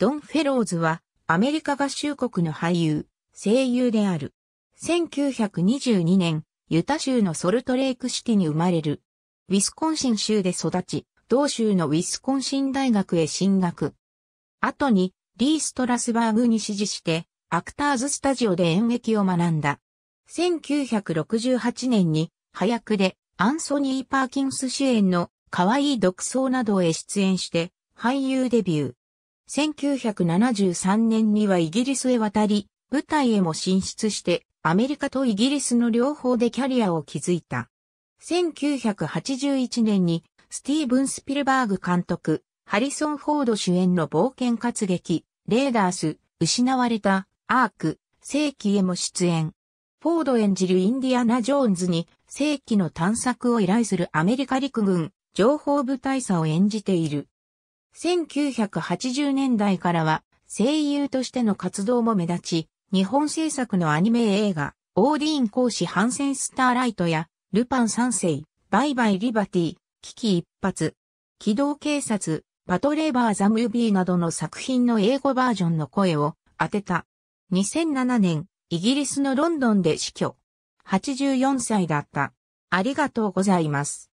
ドン・フェローズは、アメリカ合衆国の俳優、声優である。1922年、ユタ州のソルトレイクシティに生まれる。ウィスコンシン州で育ち、同州のウィスコンシン大学へ進学。後に、リー・ストラスバーグに指示して、アクターズスタジオで演劇を学んだ。1968年に、早役で、アンソニー・パーキンス主演の可愛い独奏などへ出演して、俳優デビュー。1973年にはイギリスへ渡り、舞台へも進出して、アメリカとイギリスの両方でキャリアを築いた。1981年に、スティーブン・スピルバーグ監督、ハリソン・フォード主演の冒険活劇、レーダース、失われた、アーク、世紀へも出演。フォード演じるインディアナ・ジョーンズに世紀の探索を依頼するアメリカ陸軍情報部大佐を演じている。1980年代からは声優としての活動も目立ち、日本制作のアニメ映画、オーディーン講師反戦スターライトや、ルパン三世、バイバイリバティ、危機一発、機動警察、パトレーバーザムービーなどの作品の英語バージョンの声を当てた。2007年、イギリスのロンドンで死去。84歳だった。ありがとうございます。